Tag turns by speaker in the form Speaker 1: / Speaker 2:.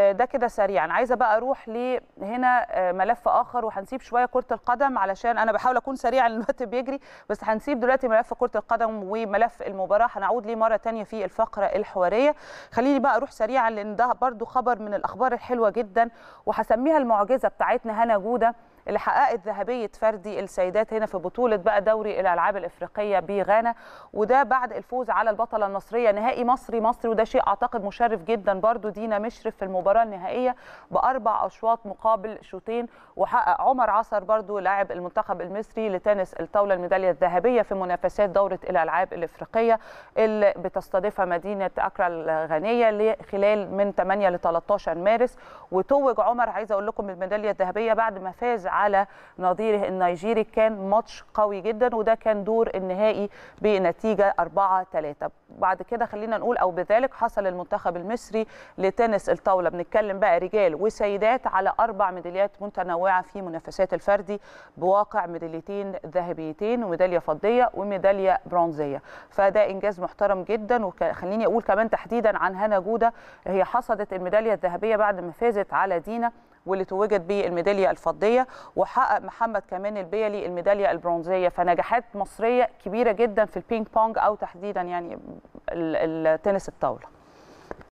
Speaker 1: آه، ده كده سريعا عايزه بقى اروح لهنا آه، ملف اخر وهنسيب شويه كره القدم علشان انا بحاول اكون سريعا الوقت بيجري بس هنسيب دلوقتي ملف كره القدم وملف المباراه هنعود ليه مره ثانيه في الفقره الحواريه خليني بقى اروح سريعا لان ده برده خبر من الاخبار الحلوه جدا وهسميها المعجزه بتاعتنا هنا جوده اللي حققت ذهبيه فردي السيدات هنا في بطوله بقى دوري الالعاب الافريقيه بغانا وده بعد الفوز على البطله المصريه نهائي مصري مصري وده شيء اعتقد مشرف جدا برضو دينا مشرف في المباراه النهائيه باربع اشواط مقابل شوطين وحقق عمر عصر برضو لاعب المنتخب المصري لتنس الطاوله الميداليه الذهبيه في منافسات دوره الالعاب الافريقيه اللي بتستضيفها مدينه اكرا الغنيه خلال من 8 ل 13 مارس وتوج عمر عايزه اقول لكم الميدالية الذهبيه بعد ما فاز على نظيره النيجيري كان ماتش قوي جدا وده كان دور النهائي بنتيجه 4 3 بعد كده خلينا نقول او بذلك حصل المنتخب المصري لتنس الطاوله بنتكلم بقى رجال وسيدات على اربع ميداليات متنوعه في منافسات الفردي بواقع ميداليتين ذهبيتين وميداليه فضيه وميداليه برونزيه فده انجاز محترم جدا وخليني اقول كمان تحديدا عن هنا جوده هي حصدت الميداليه الذهبيه بعد ما فازت على دينا واللي توجت به الميداليه الفضيه وحقق محمد كمان البيلي الميداليه البرونزيه فنجاحات مصريه كبيره جدا في البينج بونج او تحديدا يعني التنس الطاوله